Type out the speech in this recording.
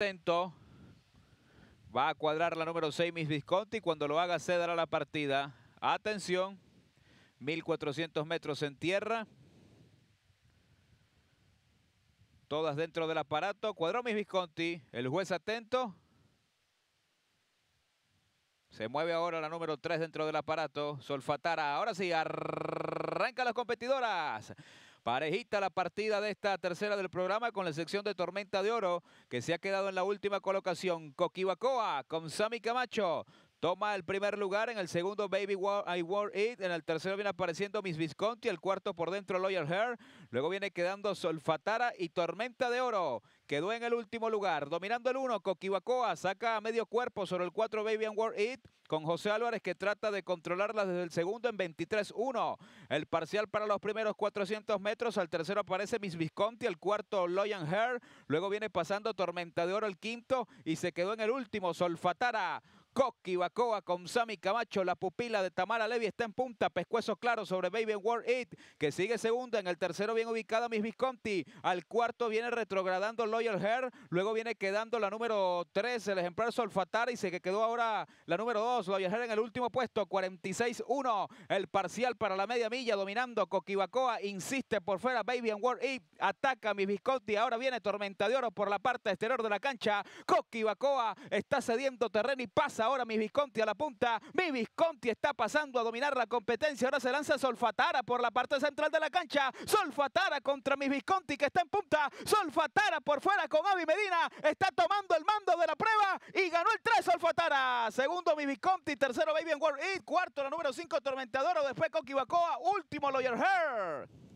Atento, Va a cuadrar la número 6, Miss Visconti. Cuando lo haga, cederá la partida. Atención. 1400 metros en tierra. Todas dentro del aparato. Cuadró Miss Visconti. El juez atento. Se mueve ahora la número 3 dentro del aparato. Solfatara. Ahora sí, arranca las competidoras. Parejita la partida de esta tercera del programa con la sección de Tormenta de Oro, que se ha quedado en la última colocación. Coquibacoa con Sami Camacho. Toma el primer lugar, en el segundo Baby I Wore en el tercero viene apareciendo Miss Visconti, el cuarto por dentro Loyal Hair, luego viene quedando Solfatara y Tormenta de Oro, quedó en el último lugar, dominando el uno, Coquibacoa saca a medio cuerpo sobre el cuatro Baby and Wore It, con José Álvarez que trata de controlarla desde el segundo en 23-1, el parcial para los primeros 400 metros, al tercero aparece Miss Visconti, el cuarto Loyal Hair, luego viene pasando Tormenta de Oro el quinto y se quedó en el último Solfatara, Coqui Bacoa con Sammy Camacho, la pupila de Tamara Levy está en punta, pescuezo claro sobre Baby World It, que sigue segunda, en el tercero bien ubicada Miss Visconti, al cuarto viene retrogradando Loyal Hair, luego viene quedando la número 3, el ejemplar y se que quedó ahora la número 2, Loyal Hair en el último puesto, 46-1, el parcial para la media milla, dominando Bacoa, insiste por fuera Baby and World It, ataca Miss Visconti, ahora viene Tormenta de Oro por la parte exterior de la cancha, Bacoa está cediendo terreno y pasa ahora mi Visconti a la punta. Mi Visconti está pasando a dominar la competencia. Ahora se lanza Solfatara por la parte central de la cancha. Solfatara contra mi Visconti que está en punta. Solfatara por fuera con Avi Medina. Está tomando el mando de la prueba y ganó el 3 Solfatara. Segundo mi Visconti, tercero Baby and World Y cuarto la número 5 Tormentadora, después Coquibacoa, último Lawyer Hair.